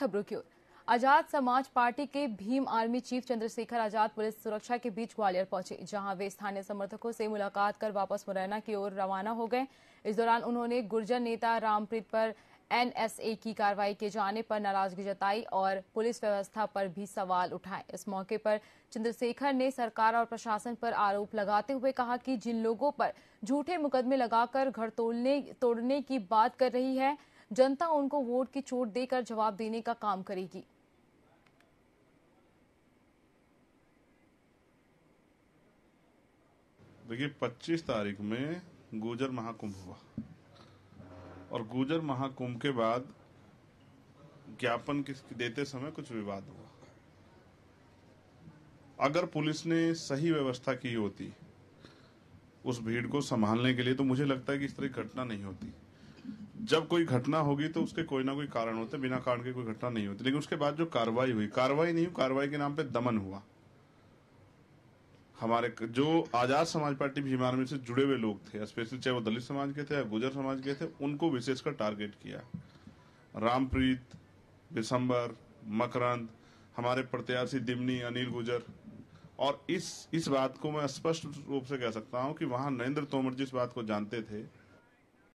खबरों की ओर आजाद समाज पार्टी के Bhim Army chief Chandrashekhar Azad police सुरक्षा के बीच ग्वालियर पहुंचे जहां वे स्थानीय समर्थकों से मुलाकात कर वापस मुरैना की ओर रवाना हो गए इस दौरान उन्होंने गुर्जर नेता रामप्रीत पर एनएसए की कार्रवाई किए जाने पर नाराजगी जताई और पुलिस व्यवस्था पर भी सवाल उठाए इस मौके पर चंद्रशेखर ने सरकार और प्रशासन पर आरोप लगाते हुए कहा कि जिन लोगों पर झूठे मुकदमे लगाकर घर तोड़ने की बात कर रही है जनता उनको वोट की चोट देकर जवाब देने का काम करेगी देखिए 25 तारीख में गुजर महाकुंभ हुआ और गुजर महाकुंभ के बाद ज्ञापन देते समय कुछ विवाद हुआ अगर पुलिस ने सही व्यवस्था की होती उस भीड़ को संभालने के लिए तो मुझे लगता है कि इस तरह की घटना नहीं होती जब कोई घटना होगी तो उसके कोई ना कोई कारण होते बिना कारण के कोई घटना नहीं होती लेकिन उसके बाद जो कार्रवाई हुई कार्रवाई नहीं हुई कार्रवाई के नाम पे दमन हुआ हमारे जो आजाद समाज पार्टी भीम आर्मी से जुड़े हुए लोग थे स्पेशली चाहे वो दलित समाज के थे या गुजर समाज के थे उनको विशेषकर टारगेट किया रामप्रीत दिसंबर मकरंद हमारे प्रत्याशी दिमनी अनिल गुजर और इस इस बात को मैं स्पष्ट रूप से कह सकता हूं कि वहां नरेंद्र तोमर जी इस बात को जानते थे